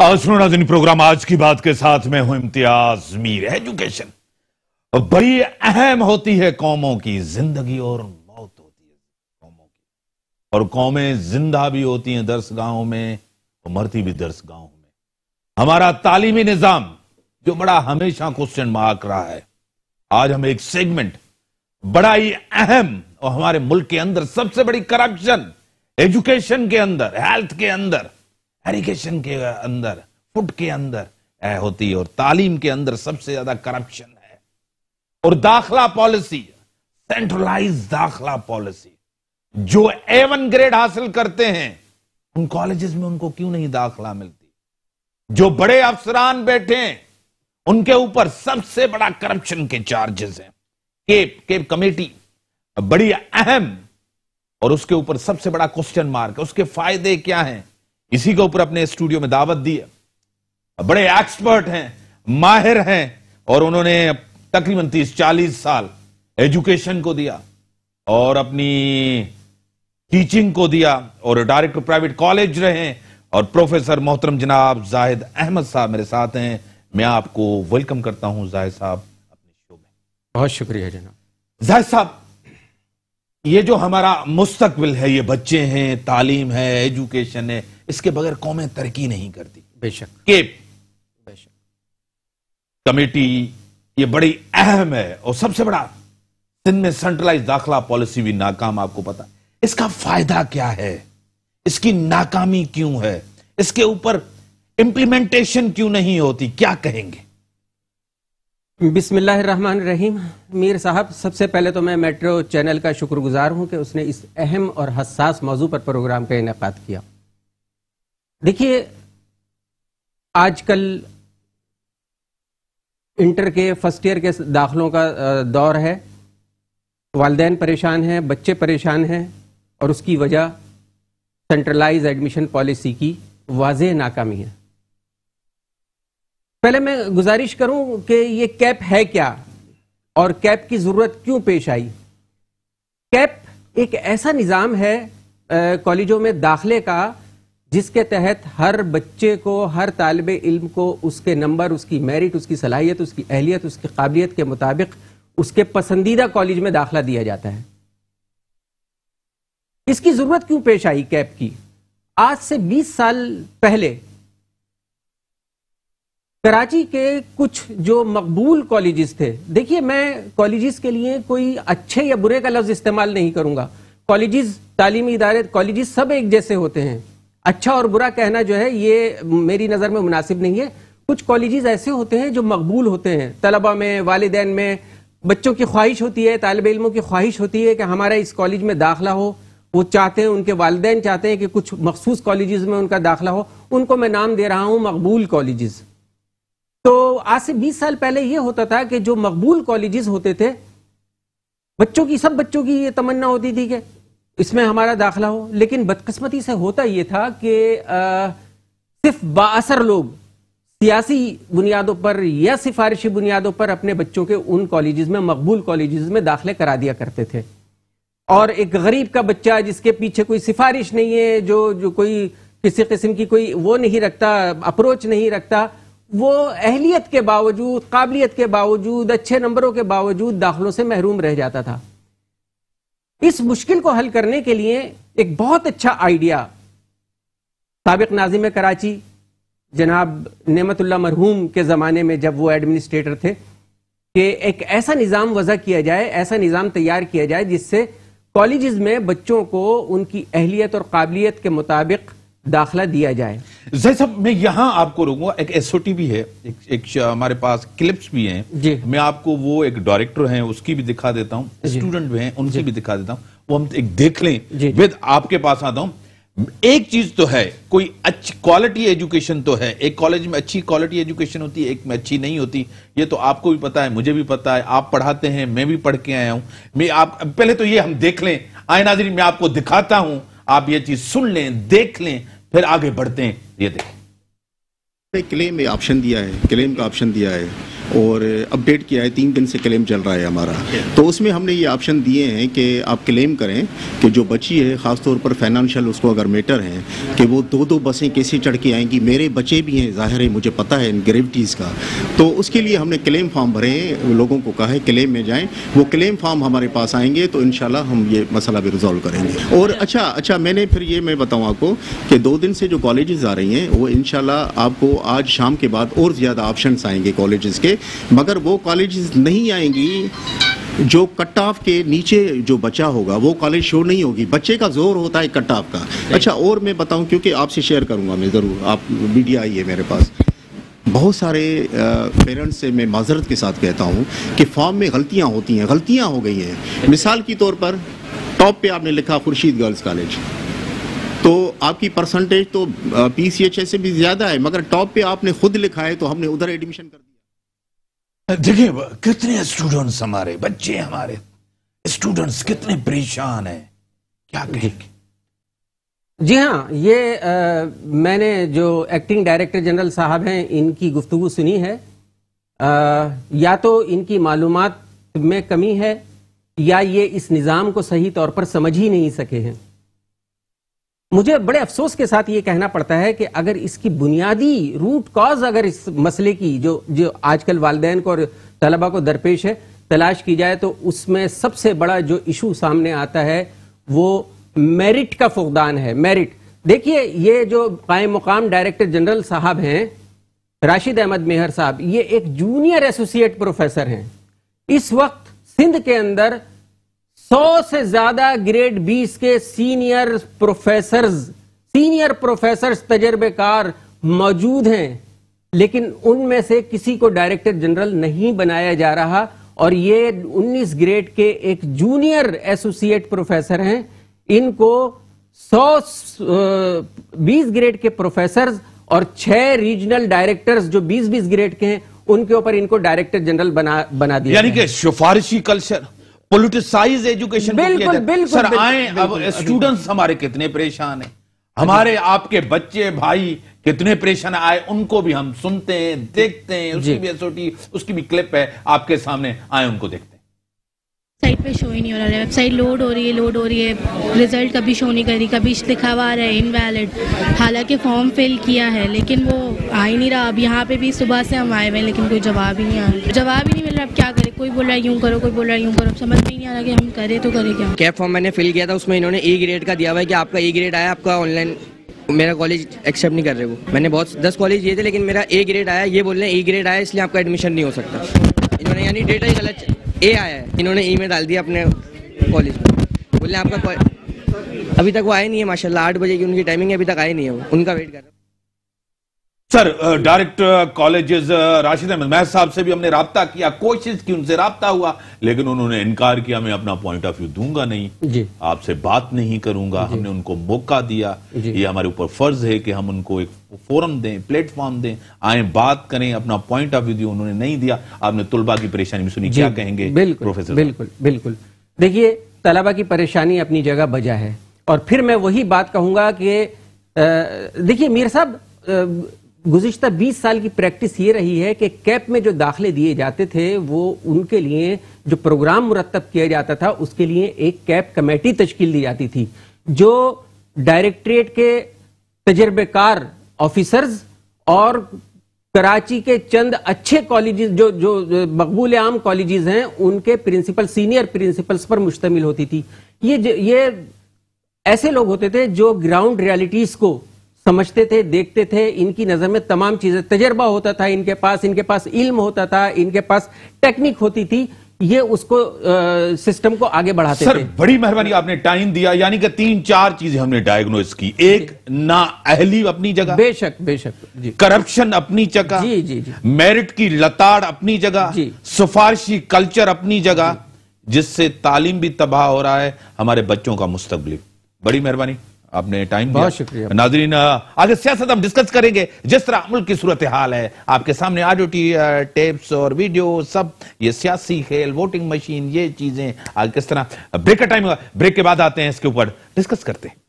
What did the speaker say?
नाजन programme आज की बात के साथ में हूं इम्तियाज मीर एजुकेशन बड़ी अहम होती है कौमों की जिंदगी और मौत होती है कौमों की और कौमें जिंदा भी होती हैं दर्श गांवों में और मरती भी दर्श गांवों में हमारा तालीमी निज़ाम जो बड़ा हमेशा क्वेश्चन मार्क रहा है आज हम एक सेगमेंट बड़ा ही अहम और हमारे मुल्क के अंदर सबसे बड़ी करप्शन एजुकेशन के अंदर हेल्थ के अंदर एरिगेशन के अंदर फुट के अंदर है होती है और तालीम के अंदर सबसे ज्यादा करप्शन है और दाखला पॉलिसी सेंट्रलाइज दाखला पॉलिसी जो ए वन ग्रेड हासिल करते हैं उन कॉलेजेस में उनको क्यों नहीं दाखला मिलती जो बड़े अफसरान बैठे हैं उनके ऊपर सबसे बड़ा करप्शन के चार्जेस हैं केप केप कमेटी बड़ी अहम और उसके ऊपर सबसे बड़ा क्वेश्चन मार्क उसके फायदे क्या हैं इसी के ऊपर अपने स्टूडियो में दावत दी है बड़े एक्सपर्ट हैं माहिर हैं और उन्होंने तकरीबन तीस चालीस साल एजुकेशन को दिया और अपनी टीचिंग को दिया और डायरेक्ट प्राइवेट कॉलेज रहे और प्रोफेसर मोहतरम जनाब जाहिद अहमद साहब मेरे साथ हैं मैं आपको वेलकम करता हूं जाहिद साहब अपने शो में बहुत शुक्रिया जनाब जाहिद साहब ये जो हमारा मुस्तकबिल है ये बच्चे हैं तालीम है एजुकेशन है इसके बगैर कौमें तरक्की नहीं करती बेशक के बेशक कमेटी ये बड़ी अहम है और सबसे बड़ा सिंध में सेंट्रलाइज दाखिला पॉलिसी भी नाकाम आपको पता इसका फायदा क्या है इसकी नाकामी क्यों है इसके ऊपर इंप्लीमेंटेशन क्यों नहीं होती क्या कहेंगे रहीम मीर साहब सबसे पहले तो मैं मेट्रो चैनल का शुक्रगुजार हूं कि उसने इस अहम और हसास मौजू पर प्रोग्राम का इनका किया देखिए आजकल इंटर के फर्स्ट ईयर के दाखिलों का दौर है वालदे परेशान हैं बच्चे परेशान हैं और उसकी वजह सेंट्रलाइज एडमिशन पॉलिसी की वाज नाकामी है पहले मैं गुजारिश करूं कि ये कैप है क्या और कैप की ज़रूरत क्यों पेश आई कैप एक ऐसा निज़ाम है कॉलेजों में दाखले का जिसके तहत हर बच्चे को हर तालब इल्म को उसके नंबर उसकी मेरिट उसकी सलाहियत उसकी अहलियत उसकी काबिलियत के मुताबिक उसके पसंदीदा कॉलेज में दाखला दिया जाता है इसकी जरूरत क्यों पेश आई कैप की आज से 20 साल पहले कराची के कुछ जो मकबूल कॉलेजेस थे देखिए मैं कॉलेजेस के लिए कोई अच्छे या बुरे का लफ्ज इस्तेमाल नहीं करूंगा कॉलेजेस तालीमी इदारे कॉलेजेस सब एक जैसे होते हैं अच्छा और बुरा कहना जो है ये मेरी नज़र में मुनासिब नहीं है कुछ कॉलेजेस ऐसे होते हैं जो मकबूल होते हैं तलबा में वालदेन में बच्चों की ख्वाहिश होती है तालब इलमों की ख्वाहिश होती है कि हमारा इस कॉलेज में दाखिला हो वो चाहते हैं उनके वालदेन चाहते हैं कि कुछ मखसूस कॉलेज में उनका दाखिला हो उनको मैं नाम दे रहा हूँ मकबूल कॉलेज तो आज से बीस साल पहले ये होता था कि जो मकबूल कॉलेज होते थे बच्चों की सब बच्चों की ये तमन्ना होती थी कि इसमें हमारा दाखला हो लेकिन बदकस्मती से होता ये था कि सिर्फ बासर लोग सियासी बुनियादों पर या सिफारिशी बुनियादों पर अपने बच्चों के उन कॉलेज में मकबूल कॉलेज में दाखिले करा दिया करते थे और एक गरीब का बच्चा जिसके पीछे कोई सिफारिश नहीं है जो जो कोई किसी किस्म की कोई वो नहीं रखता अप्रोच नहीं रखता वो अहलियत के बावजूद काबिलियत के बावजूद अच्छे नंबरों के बावजूद दाखिलों से महरूम रह जाता था इस मुश्किल को हल करने के लिए एक बहुत अच्छा आइडिया सबक नाजिम कराची जनाब नमतुल्ला मरहूम के ज़माने में जब वो एडमिनिस्ट्रेटर थे कि एक ऐसा निज़ाम वज़ा किया जाए ऐसा निज़ाम तैयार किया जाए जिससे कॉलेज़ में बच्चों को उनकी अहलियत और काबिलियत के मुताबिक दाखला दिया जाए जय मैं यहाँ आपको रोकूंगा एक एसओटी भी है एक, एक हमारे पास क्लिप्स भी हैं जी मैं आपको वो एक डायरेक्टर हैं उसकी भी दिखा देता हूँ स्टूडेंट भी हैं उनसे भी दिखा देता हूँ वो हम एक देख लें विद आपके पास आता हूँ एक चीज तो है कोई अच्छी क्वालिटी एजुकेशन तो है एक कॉलेज में अच्छी क्वालिटी एजुकेशन होती है एक में अच्छी नहीं होती ये तो आपको भी पता है मुझे भी पता है आप पढ़ाते हैं मैं भी पढ़ के आया हूं मैं आप पहले तो ये हम देख लें आए नाजरी मैं आपको दिखाता हूं आप ये चीज सुन लें देख लें फिर आगे बढ़ते हैं ये देखें क्लेम ऑप्शन दिया है क्लेम का ऑप्शन दिया है और अपडेट किया है तीन दिन से क्लेम चल रहा है हमारा तो उसमें हमने ये ऑप्शन दिए हैं कि आप क्लेम करें कि जो बची है ख़ासतौर पर फाइनेंशियल उसको अगर मेटर हैं कि वो दो दो बसें कैसे चढ़ के आएंगी मेरे बचे भी हैं ज़ाहिर है मुझे पता है इन ग्रेविटीज़ का तो उसके लिए हमने क्लेम फॉर्म भरे हैं लोगों को कहा है क्लेम में जाएँ वो क्लेम फॉर्म हमारे पास आएंगे तो इन हम ये मसला भी रिजॉल्व करेंगे और अच्छा अच्छा मैंने फिर ये मैं बताऊँ आपको कि दो दिन से जो कॉलेज आ रही हैं वो इन आपको आज शाम के बाद और ज़्यादा ऑप्शन आएंगे कॉलेज़ के मगर वो कॉलेज नहीं आएंगी जो कट ऑफ के नीचे जो बचा होगा वो कॉलेज शो नहीं होगी बच्चे का जोर होता है कट ऑफ का अच्छा और मैं बताऊं क्योंकि आपसे शेयर करूंगा मैं ज़रूर आप मीडिया आई है मेरे पास बहुत सारे पेरेंट्स से मैं माजरत के साथ कहता हूँ कि फॉर्म में गलतियां होती हैं गलतियां हो गई हैं मिसाल के तौर पर टॉप पे आपने लिखा खुर्शीद गर्ल्स कॉलेज तो आपकी परसेंटेज तो पी सी एच से भी ज़्यादा है मगर टॉप पे आपने खुद लिखा है तो हमने उधर एडमिशन कर दिया देखिए कितने स्टूडेंट्स हमारे बच्चे हमारे स्टूडेंट्स कितने परेशान हैं क्या कहेंगे जी हाँ ये आ, मैंने जो एक्टिंग डायरेक्टर जनरल साहब हैं इनकी गुफ्तु सुनी है आ, या तो इनकी मालूम में कमी है या ये इस निज़ाम को सही तौर पर समझ ही नहीं सके हैं मुझे बड़े अफसोस के साथ ये कहना पड़ता है कि अगर इसकी बुनियादी रूट कॉज अगर इस मसले की जो जो आजकल वालदेन को और तलबा को दरपेश है तलाश की जाए तो उसमें सबसे बड़ा जो इशू सामने आता है वो मेरिट का फुकदान है मेरिट देखिए ये जो कायम मुकाम डायरेक्टर जनरल साहब हैं राशिद अहमद मेहर साहब ये एक जूनियर एसोसिएट प्रोफेसर हैं इस वक्त सिंध के अंदर सौ से ज्यादा ग्रेड बीस के सीनियर प्रोफेसर्स सीनियर प्रोफेसर्स तजर्बेकार मौजूद हैं लेकिन उनमें से किसी को डायरेक्टर जनरल नहीं बनाया जा रहा और ये 19 ग्रेड के एक जूनियर एसोसिएट प्रोफेसर हैं इनको 100 बीस ग्रेड के प्रोफेसर्स और छह रीजनल डायरेक्टर्स जो 20 20 ग्रेड के हैं उनके ऊपर इनको डायरेक्टर जनरल बना बना दिया यानी कि सिफारिशी कल्चर पोलिटिसाइज एजुकेशन बिल्कुल बिल्कुल सर आए अब स्टूडेंट्स हमारे कितने परेशान हैं हमारे आपके बच्चे भाई कितने परेशान आए उनको भी हम सुनते हैं देखते हैं उसकी भी एसओटी उसकी भी क्लिप है आपके सामने आए उनको देखते हैं साइट पे शो ही नहीं हो रहा है वेबसाइट लोड हो रही है लोड हो रही है रिजल्ट कभी शो नहीं कर रही कभी लिखा हुआ आ रहा है इनवैलिड हालांकि फॉर्म फिल किया है लेकिन वो आ ही नहीं रहा अब यहाँ पे भी सुबह से हम आए हुए हैं लेकिन कोई जवाब ही नहीं आ रहा जवाब ही नहीं मिल रहा अब क्या करें कोई बोल रहा है यूँ करो कोई बोल रहा है यूँ करो समझ में नहीं आ रहा कि हम करें तो करें क्या कैब फॉर्म मैंने फिल किया था उसमें इन्होंने ई ग्रेड का दिया हुआ है कि आपका ई ग्रेड आया आपका ऑनलाइन मेरा कॉलेज एक्सेप्ट नहीं कर रहे वो मैंने बहुत दस कॉलेज दिए थे लेकिन मेरा ए ग्रेड आया ये बोल रहे हैं ई ग्रेड आया इसलिए आपका एडमिशन नहीं हो सकता इन्होंने यानी डेटा ही गलत ए आया है इन्होंने ई e में डाल दिया अपने कॉलेज में बोल रहे हैं आपका अभी तक वो आए नहीं है माशाल्लाह आठ बजे की उनकी टाइमिंग है अभी तक आए नहीं है वो उनका वेट कर रहा sir direct colleges Rashid Ahmad महज साहब से भी हमने रबता किया कोशिश की उनसे रबता हुआ लेकिन उन्होंने इनकार किया मैं अपना पॉइंट ऑफ व्यू दूंगा नहीं आपसे बात नहीं करूंगा हमने उनको मौका दिया ये हमारे ऊपर फर्ज है कि हम उनको एक फोरम दें प्लेटफॉर्म दें आए बात करें अपना पॉइंट ऑफ व्यू दिया उन्होंने नहीं दिया आपने तुलबा की परेशानी भी सुनी क्या कहेंगे प्रोफेसर बिल्कुल बिल्कुल देखिए तलबा की परेशानी अपनी जगह बजा है और फिर मैं वही बात कहूंगा कि देखिए मीर साहब गुज्त बीस साल की प्रैक्टिस ये रही है कि कैप में जो दाखिले दिए जाते थे वो उनके लिए जो प्रोग्राम मुरतब किया जाता था उसके लिए एक कैप कमेटी तश्कील दी जाती थी जो डायरेक्ट्रेट के तजर्बेकार ऑफिसर्स और कराची के चंद अच्छे कॉलेज जो जो मकबूल आम कॉलेज हैं उनके प्रिंसिपल सीनियर प्रिंसिपल्स पर मुश्तमिल होती थी ये ये ऐसे लोग होते थे जो ग्राउंड रियलिटीज़ को समझते थे देखते थे इनकी नज़र में तमाम चीज़ें तजर्बा होता था इनके पास इनके पास इल्म होता था इनके पास टेक्निक होती थी ये उसको आ, सिस्टम को आगे बढ़ाते सर थे। बड़ी मेहरबानी आपने टाइम दिया यानी कि तीन चार चीजें हमने डायग्नोज की एक ना अहली अपनी जगह बेशक बेशक करप्शन अपनी जगह जी जी, जी। मेरिट की लताड़ अपनी जगह सिफारशी कल्चर अपनी जगह जिससे तालीम भी तबाह हो रहा है हमारे बच्चों का मुस्तबिल बड़ी मेहरबानी आपने टाइम बहुत शुक्रिया नाजरीन आगे सियासत हम डिस्कस करेंगे जिस तरह मुल्क की सूरत हाल है आपके सामने ऑडियो टेप्स और वीडियो सब ये सियासी खेल वोटिंग मशीन ये चीजें आगे किस तरह ब्रेक का टाइम ब्रेक के बाद आते हैं इसके ऊपर डिस्कस करते हैं